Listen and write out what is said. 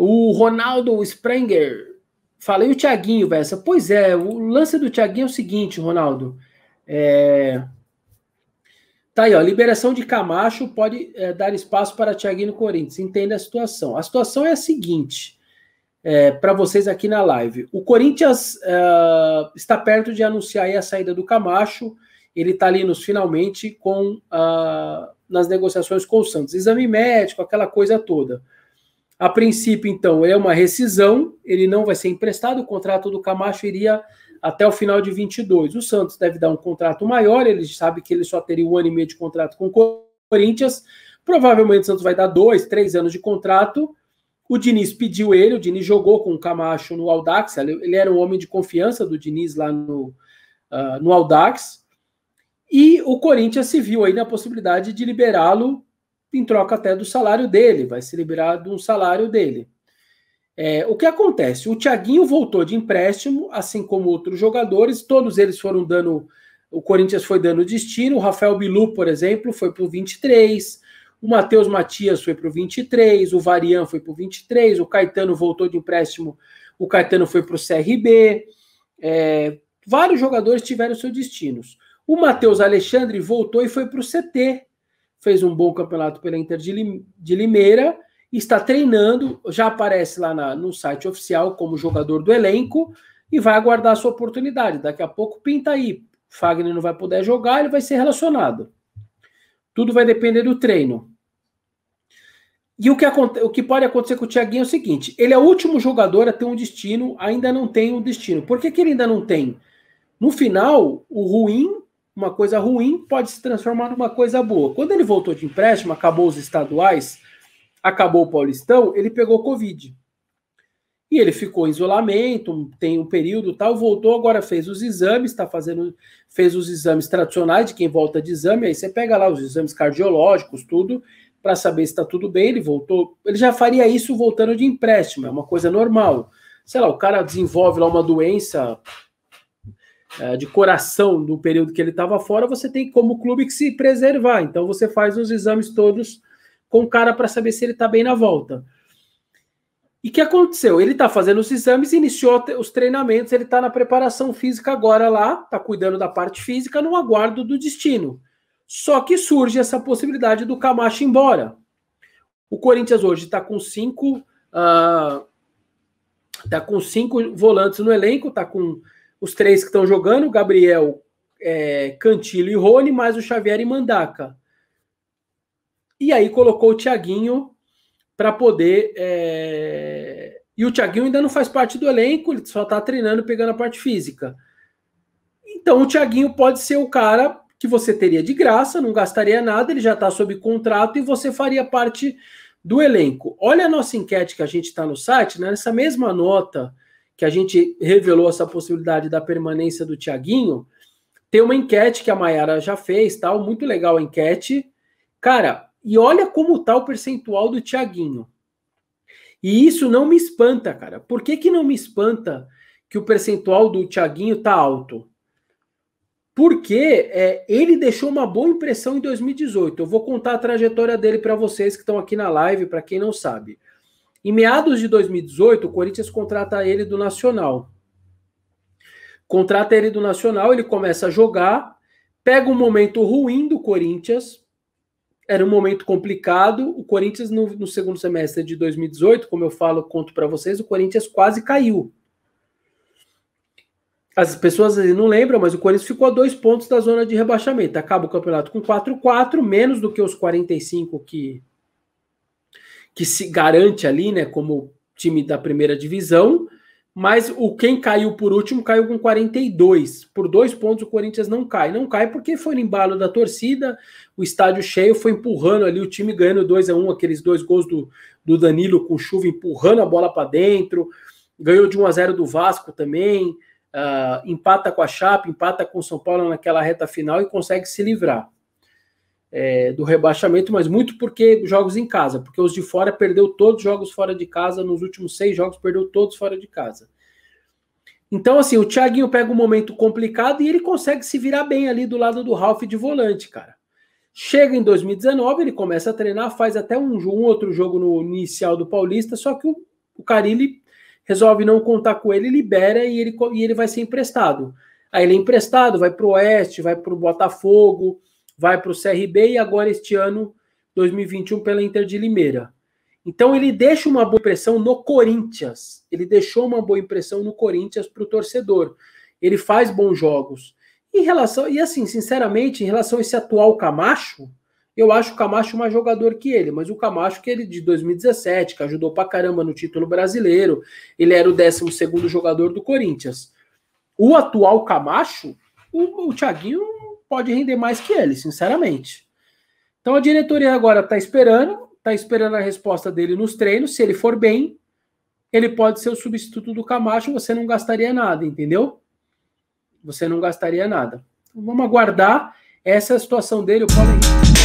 O Ronaldo Sprenger. Falei o Thiaguinho, Vessa. Pois é, o lance do Thiaguinho é o seguinte, Ronaldo. É... Tá aí, ó. Liberação de Camacho pode é, dar espaço para Thiaguinho no Corinthians. Entenda a situação. A situação é a seguinte. É, para vocês aqui na live. O Corinthians é, está perto de anunciar a saída do Camacho. Ele está ali nos finalmente com ah, nas negociações com o Santos. Exame médico, aquela coisa toda. A princípio, então, é uma rescisão, ele não vai ser emprestado, o contrato do Camacho iria até o final de 22. O Santos deve dar um contrato maior, ele sabe que ele só teria um ano e meio de contrato com o Corinthians. Provavelmente o Santos vai dar dois, três anos de contrato. O Diniz pediu ele, o Diniz jogou com o Camacho no Audax, ele era um homem de confiança do Diniz lá no, uh, no Audax. E o Corinthians se viu aí na possibilidade de liberá-lo em troca até do salário dele, vai se liberar de um salário dele. É, o que acontece? O Thiaguinho voltou de empréstimo, assim como outros jogadores, todos eles foram dando. O Corinthians foi dando destino, o Rafael Bilu, por exemplo, foi para o 23, o Matheus Matias foi para o 23, o Varian foi para o 23, o Caetano voltou de empréstimo, o Caetano foi para o CRB. É, vários jogadores tiveram seus destinos. O Matheus Alexandre voltou e foi para o CT fez um bom campeonato pela Inter de, Limeira, está treinando, já aparece lá na, no site oficial como jogador do elenco e vai aguardar a sua oportunidade. Daqui a pouco pinta aí. Fagner não vai poder jogar, ele vai ser relacionado. Tudo vai depender do treino. E o que, o que pode acontecer com o Thiaguinho é o seguinte: ele é o último jogador a ter um destino, ainda não tem um destino. Por que, que ele ainda não tem? No final, o ruim uma coisa ruim pode se transformar numa coisa boa. Quando ele voltou de empréstimo, acabou os estaduais, acabou o Paulistão, ele pegou Covid. E ele ficou em isolamento, tem um período tal, voltou, agora fez os exames, está fazendo, fez os exames tradicionais de quem volta de exame, aí você pega lá os exames cardiológicos, tudo, para saber se está tudo bem, ele voltou. Ele já faria isso voltando de empréstimo, é uma coisa normal. Sei lá, o cara desenvolve lá uma doença é, de coração do período que ele estava fora, você tem como clube que se preservar. Então você faz os exames todos com o cara para saber se ele está bem na volta. E o que aconteceu? Ele está fazendo os exames, iniciou os treinamentos, ele está na preparação física agora lá, está cuidando da parte física no aguardo do destino. Só que surge essa possibilidade do Camacho ir embora. O Corinthians hoje está com cinco, uh, tá com cinco volantes no elenco, está com os três que estão jogando, Gabriel, é, Cantilo e Rony, mais o Xavier e Mandaca. E aí colocou o Thiaguinho para poder. É... E o Thiaguinho ainda não faz parte do elenco, ele só está treinando, pegando a parte física. Então o Thiaguinho pode ser o cara que você teria de graça, não gastaria nada, ele já está sob contrato e você faria parte do elenco. Olha a nossa enquete que a gente está no site, né? nessa mesma nota que a gente revelou essa possibilidade da permanência do Tiaguinho, tem uma enquete que a Mayara já fez, tal, muito legal a enquete. Cara, e olha como tá o percentual do Tiaguinho. E isso não me espanta, cara. Por que, que não me espanta que o percentual do Tiaguinho tá alto? Porque é, ele deixou uma boa impressão em 2018. Eu vou contar a trajetória dele para vocês que estão aqui na live, para quem não sabe. Em meados de 2018, o Corinthians contrata ele do Nacional. Contrata ele do Nacional, ele começa a jogar, pega um momento ruim do Corinthians, era um momento complicado. O Corinthians, no, no segundo semestre de 2018, como eu falo, conto para vocês, o Corinthians quase caiu. As pessoas não lembram, mas o Corinthians ficou a dois pontos da zona de rebaixamento. Acaba o campeonato com 4-4, menos do que os 45 que que se garante ali, né, como time da primeira divisão, mas o quem caiu por último caiu com 42. Por dois pontos o Corinthians não cai. Não cai porque foi no embalo da torcida, o estádio cheio foi empurrando ali o time ganhando 2 a 1 um, aqueles dois gols do, do Danilo com chuva empurrando a bola para dentro. Ganhou de 1 a 0 do Vasco também. Uh, empata com a Chapa, empata com o São Paulo naquela reta final e consegue se livrar é, do rebaixamento, mas muito porque jogos em casa, porque os de fora perdeu todos os jogos fora de casa, nos últimos seis jogos perdeu todos fora de casa. Então, assim, o Thiaguinho pega um momento complicado e ele consegue se virar bem ali do lado do Ralph de volante, cara. Chega em 2019, ele começa a treinar, faz até um, um outro jogo no inicial do Paulista, só que o, o Carilli resolve não contar com ele, libera e ele, e ele vai ser emprestado. Aí ele é emprestado, vai pro Oeste, vai pro Botafogo, vai para o CRB e agora este ano, 2021, pela Inter de Limeira. Então ele deixa uma boa impressão no Corinthians. Ele deixou uma boa impressão no Corinthians para o torcedor. Ele faz bons jogos. Em relação, e assim, sinceramente, em relação a esse atual Camacho, eu acho o Camacho mais jogador que ele, mas o Camacho que ele de 2017, que ajudou pra caramba no título brasileiro, ele era o 12 jogador do Corinthians. O atual Camacho, o, o Thiaguinho pode render mais que ele, sinceramente. Então a diretoria agora está esperando, está esperando a resposta dele nos treinos. Se ele for bem, ele pode ser o substituto do Camacho, você não gastaria nada, entendeu? Você não gastaria nada. Então, vamos aguardar essa é a situação dele, o Paulo Henrique.